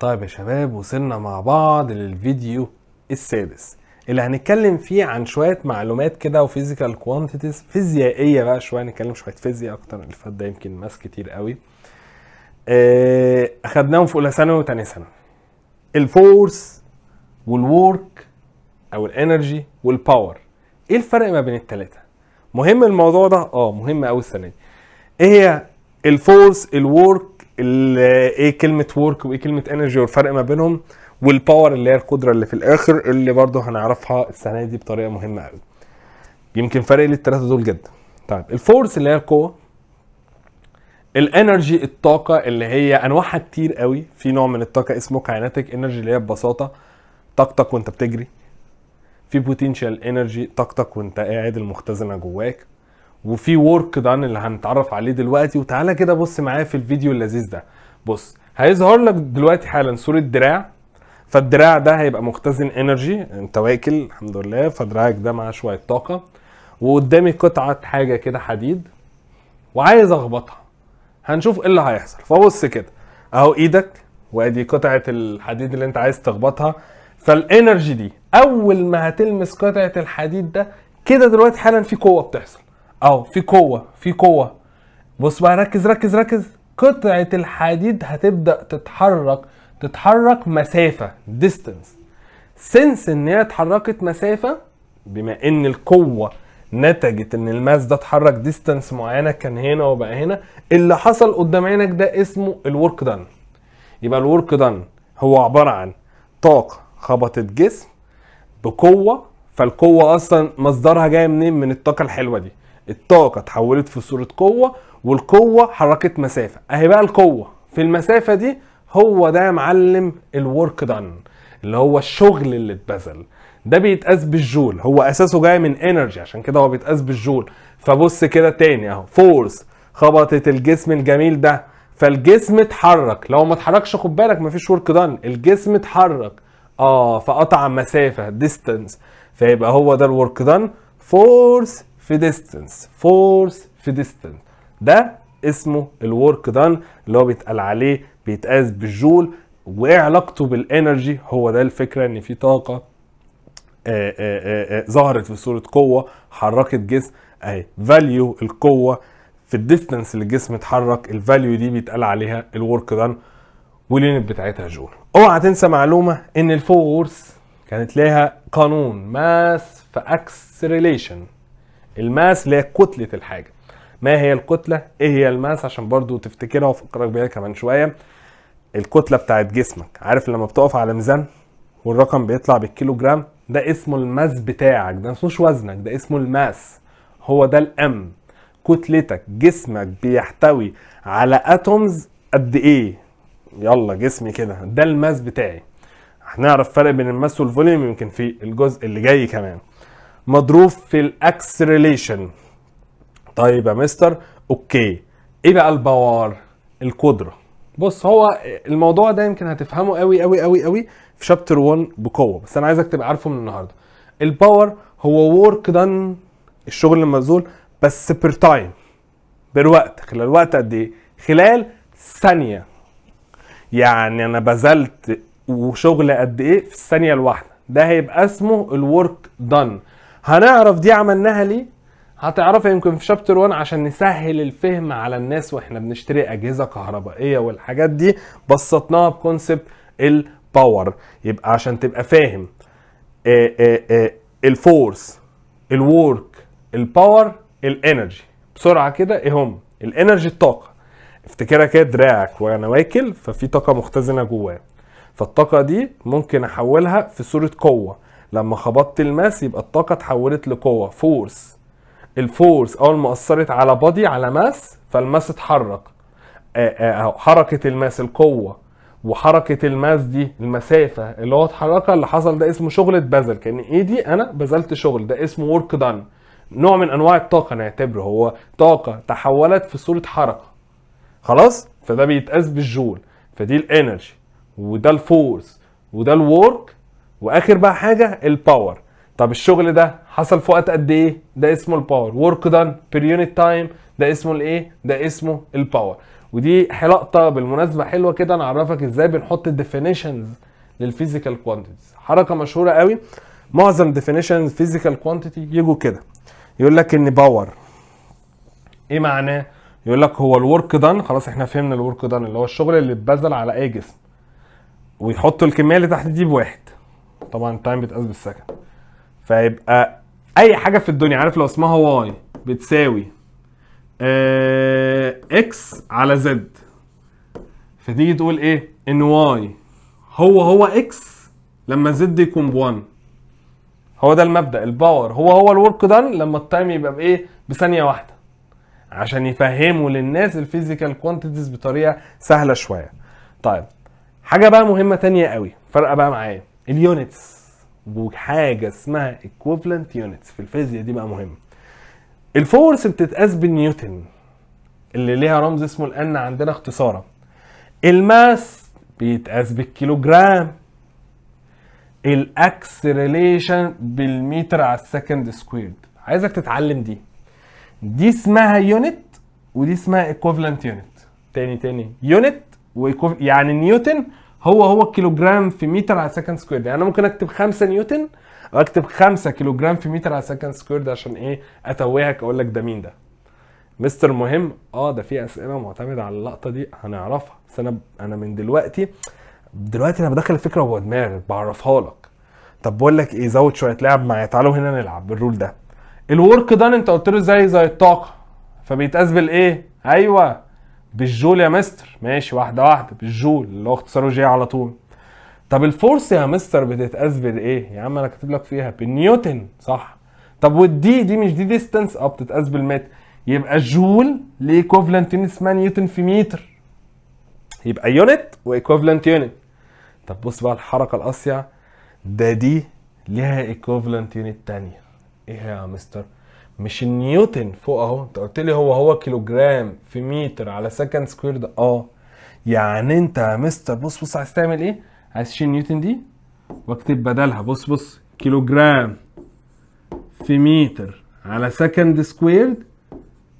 طيب يا شباب وصلنا مع بعض للفيديو السادس اللي هنتكلم فيه عن شويه معلومات كده وفيزيكال كوانتيتيز فيزيائيه بقى شويه نتكلم شويه فيزياء اكتر اللي فات ده يمكن ماس كتير قوي ااا آه، اخدناهم في اولى ثانوي وثانيه ثانوي الفورس والورك او الانرجي والباور ايه الفرق ما بين الثلاثه مهم الموضوع ده اه مهم قوي السنه دي ايه هي الفورس الورك ايه كلمه ورك وايه كلمه انرجي والفرق ما بينهم والباور اللي هي القدره اللي في الاخر اللي برضه هنعرفها السنه دي بطريقه مهمه قوي يمكن فرق للثلاثه دول جدا طيب الفورس اللي هي القوه الانرجي الطاقه اللي هي انواعها كتير قوي في نوع من الطاقه اسمه كايناتيك انرجي اللي هي ببساطه طاقتك وانت بتجري في بوتنشال انرجي طاقتك وانت قاعد المختزنه جواك وفي ورك دان اللي هنتعرف عليه دلوقتي وتعالى كده بص معايا في الفيديو اللذيذ ده بص هيظهر لك دلوقتي حالا صوره دراع فالدراع ده هيبقى مختزن انرجي انت واكل الحمد لله فدراعك ده معاه شويه طاقه وقدامي قطعه حاجه كده حديد وعايز اخبطها هنشوف ايه اللي هيحصل فبص كده اهو ايدك وادي قطعه الحديد اللي انت عايز تخبطها فالانرجي دي اول ما هتلمس قطعه الحديد ده كده دلوقتي حالا في قوه بتحصل اهو في قوه في قوه بص بقى ركز ركز ركز قطعه الحديد هتبدا تتحرك تتحرك مسافه ديستنس سنس ان هي اتحركت مسافه بما ان القوه نتجت ان الماس ده اتحرك ديستنس معينه كان هنا وبقى هنا اللي حصل قدام عينك ده اسمه الورك دان يبقى الورك دان هو عباره عن طاقه خبطت جسم بقوه فالقوه اصلا مصدرها جاي منين من الطاقه الحلوه دي الطاقه اتحولت في صوره قوه والقوه حركت مسافه اهي بقى القوه في المسافه دي هو ده يا معلم الورك دان اللي هو الشغل اللي اتبذل ده بيتقاس بالجول هو اساسه جاي من انرجي عشان كده هو بيتقاس بالجول فبص كده تاني اهو فورس خبطت الجسم الجميل ده فالجسم اتحرك لو ما اتحركش خد بالك مفيش ورك دان الجسم اتحرك اه فقطع مسافه ديستنس فيبقى هو ده الورك دان فورس في ديستنس فورس في ديستنس ده اسمه الورك دان اللي هو بيتقال عليه بيتقاس بالجول وايه علاقته بالانرجي هو ده الفكره ان في طاقه آآ آه، آآ آه، آه، ظهرت في صوره قوه حركت جسم اهي فاليو القوه في الديستنس اللي الجسم اتحرك الفاليو دي بيتقال عليها الورك دان واليونت بتاعتها جول اوعى تنسى معلومه ان الفورس كانت ليها قانون ماس في ريليشن الماس اللي هي كتله الحاجه ما هي الكتله ايه هي الماس عشان برضو تفتكرها وافكرك بيها كمان شويه الكتله بتاعت جسمك عارف لما بتقف على ميزان والرقم بيطلع بالكيلو جرام ده اسمه الماس بتاعك ده مش وزنك ده اسمه الماس هو ده الام كتلتك جسمك بيحتوي على اتومز قد ايه يلا جسمي كده ده الماس بتاعي هنعرف فرق بين الماس والفوليوم يمكن في الجزء اللي جاي كمان مضروب في الاكسلريشن طيب يا مستر اوكي ايه بقى الباور القدره بص هو الموضوع ده يمكن هتفهمه قوي قوي قوي قوي في شابتر 1 بقوه بس انا عايزك تبقى عارفه من النهارده الباور هو ورك دان الشغل المبذول بس بير تايم بير وقت خلال وقت قد ايه خلال ثانيه يعني انا بذلت وشغل قد ايه في الثانيه الواحده ده هيبقى اسمه الورك دان هنعرف دي عملناها ليه هتعرفها يمكن في شابتر 1 عشان نسهل الفهم على الناس واحنا بنشتري اجهزه كهربائيه والحاجات دي بسطناها بكونسبت الباور يبقى عشان تبقى فاهم الفورس الورك الباور الانرجي بسرعه كده ايه هم الانرجي الطاقه افتكرها كده دراعك وانا واكل ففي طاقه مختزنه جواه فالطاقه دي ممكن احولها في صوره قوه لما خبطت الماس يبقى الطاقه اتحولت لقوه فورس الفورس اول ما اثرت على بادي على ماس فالماس اتحرك آه، آه، حركه الماس القوه وحركه الماس دي المسافه اللي هو اتحركها اللي حصل ده اسمه شغله اتبذل كان ايدي انا بذلت شغل ده اسمه ورك دان نوع من انواع الطاقه نعتبره هو طاقه تحولت في صوره حركه خلاص فده بيتقاس بالجول فدي الانرجي وده الفورس وده الورك واخر بقى حاجه الباور طب الشغل ده حصل في وقت قد ايه ده اسمه الباور ورك دان بير يونت تايم ده اسمه الايه ده اسمه الباور ودي لقطه بالمناسبه حلوه كده نعرفك ازاي بنحط الديفينيشنز للفيزيكال كوانتيتيز حركه مشهوره قوي معظم ديفينيشنز فيزيكال كوانتيتي يجوا كده يقول لك ان باور ايه معناه يقول لك هو الورك دان خلاص احنا فهمنا الورك دان اللي هو الشغل اللي اتبذل على اي جسم ويحطوا الكميه اللي تحت دي بواحد طبعا التايم بيتقاس بالسكند فيبقى اي حاجه في الدنيا عارف لو اسمها واي بتساوي اه اكس على زد فتيجي تقول ايه ان واي هو هو اكس لما زد يكون ب1 هو ده المبدا الباور هو هو الورك دان لما التايم يبقى بايه بثانيه واحده عشان يفهموا للناس الفيزيكال كوانتيتيز بطريقه سهله شويه طيب حاجه بقى مهمه تانية قوي فرقه بقى معايا اليونتس وحاجه اسمها equivalent يونتس في الفيزياء دي بقى مهم الفورس بتتقاس بالنيوتن اللي ليها رمز اسمه الان عندنا اختصارا الماس بيتقاس بالكيلوجرام ريليشن بالمتر على السكند سكويرد عايزك تتعلم دي دي اسمها يونت ودي اسمها ايكوفلنت يونت تاني تاني يونت يعني نيوتن هو هو الكيلوجرام في متر على سكند سكوير يعني انا ممكن اكتب 5 نيوتن او اكتب 5 كيلوجرام في متر على سكند سكوير عشان ايه اتوهك اقول لك ده مين ده مستر مهم اه ده في اسئله معتمده على اللقطه دي هنعرفها بس انا انا من دلوقتي دلوقتي انا بدخل الفكره جوه دماغك بعرفها لك طب بقول لك ايه زود شويه لعب معايا تعالوا هنا نلعب بالرول ده الورك دان انت قلت له زي زي الطاقه فبيتقاس بالايه ايوه بالجول يا مستر ماشي واحده واحده بالجول اللي هو اختصاره جي على طول طب الفورس يا مستر بتتقاس بايه يا عم انا كاتب لك فيها بالنيوتن صح طب والدي دي مش دي ديستنس اه بتتقاس بالمتر يبقى الجول لايكوفلنت يونت اسمها نيوتن في متر يبقى يونت وايكوفلنت يونت طب بص بقى الحركه القاسيه ده دي ليها ايكوفلنت يونت تانية ايه يا مستر مش النيوتن فوق اهو انت قلت لي هو هو كيلوجرام في متر على سكند سكوير ده اه يعني انت يا مستر بص بص عايز تعمل ايه عايز تشيل نيوتن دي واكتب بدلها بص بص كيلوجرام في متر على سكند سكوير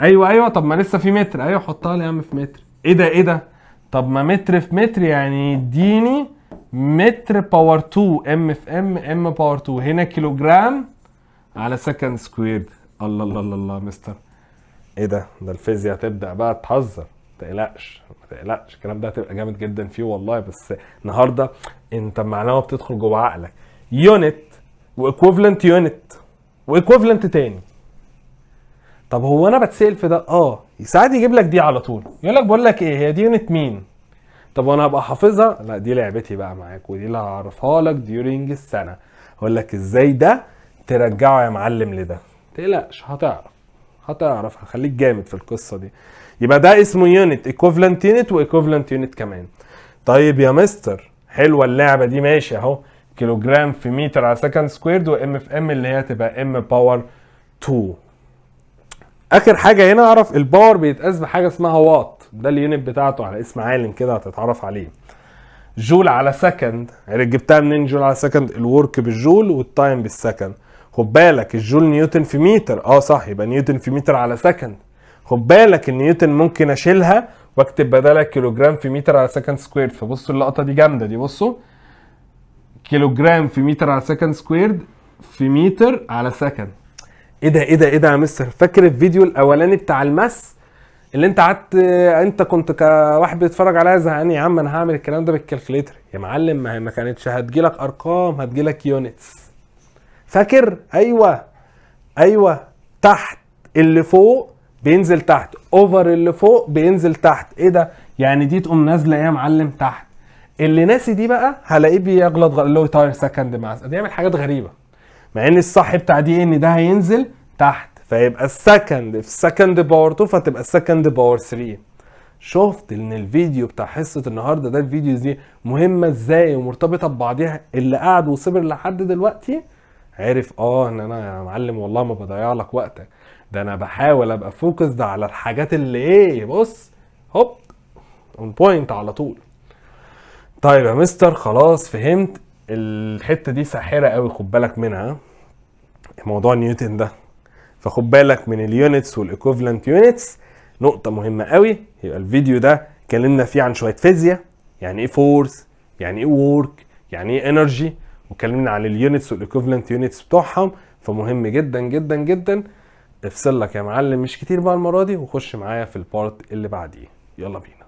ايوه ايوه طب ما لسه في متر ايوه حطها لي يا عم في متر ايه ده ايه ده طب ما متر في متر يعني اديني متر باور 2 ام في ام ام باور 2 هنا كيلوجرام على سكند سكوير الله الله الله الله مستر ايه ده ده الفيزياء تبدا بقى تهزر ما تقلقش ما تقلقش الكلام ده هتبقى جامد جدا فيه والله بس النهارده انت معناه بتدخل جوه عقلك يونت وايكوفلنت يونت وايكوفلنت تاني طب هو انا بتسال في ده اه ساعات يجيب لك دي على طول يقول لك بقول لك ايه هي دي يونت مين طب وانا هبقى حافظها لا دي لعبتي بقى معاك ودي اللي هعرفها لك ديورينج السنه اقول لك ازاي ده ترجعه يا معلم لده تقلقش هتعرف هتعرف هخليك جامد في القصه دي يبقى ده اسمه يونت ايكوفلنت يونت وايكوفلنت يونت كمان طيب يا مستر حلوه اللعبه دي ماشي اهو جرام في متر على سكند سكويرد وام في ام اللي هي تبقى ام باور 2 اخر حاجه هنا اعرف الباور بيتقاس بحاجه اسمها وات ده اليونت بتاعته على اسم عالم كده هتتعرف عليه جول على سكند عرفت جبتها منين جول على سكند الورك بالجول والتايم بالسكند خد بالك الجول نيوتن في متر اه صح يبقى نيوتن في متر على سكند خد بالك النيوتن ممكن اشيلها واكتب بدلها كيلوجرام في متر على سكند سكوير فبصوا اللقطه دي جامده دي بصوا كيلوجرام في متر على سكند سكوير في متر على سكند ايه ده ايه ده ايه ده يا مستر فاكر الفيديو الاولاني بتاع المس اللي انت قعدت انت كنت كواحد بيتفرج عليا زهقان يا عم انا هعمل الكلام ده بالكالكليتر يا معلم ما هي ما كانتش هتجيلك ارقام هتجيلك يونتس فاكر ايوه ايوه تحت اللي فوق بينزل تحت اوفر اللي فوق بينزل تحت ايه ده يعني دي تقوم نازله ايه يا معلم تحت اللي ناسي دي بقى هلاقيه بيغلط غلط اللي هو تاير سكند معز بيعمل حاجات غريبه مع ان الصح بتاع دي ان ده هينزل تحت فيبقى السكند في السكند باور 2 فتبقى السكند باور 3 شفت ان الفيديو بتاع حصه النهارده ده الفيديو دي مهمه ازاي ومرتبطه ببعضها اللي قعد وصبر لحد دلوقتي عرف اه ان انا يا معلم والله ما بضيع لك وقتك ده انا بحاول ابقى فوكسد على الحاجات اللي ايه بص هوب اون بوينت على طول طيب يا مستر خلاص فهمت الحته دي ساحره قوي خد بالك منها موضوع نيوتن ده فخد بالك من اليونتس والايكوفلنت يونتس نقطة مهمة قوي يبقى الفيديو ده اتكلمنا فيه عن شوية فيزياء يعني ايه فورس يعني ايه وورك يعني ايه انرجي وكلمنا عن اليونتس والايكوفلنت يونتس بتوعهم فمهم جدا جدا جدا افصل لك يا معلم مش كتير بقى المره دي وخش معايا في البارت اللي بعديه يلا بينا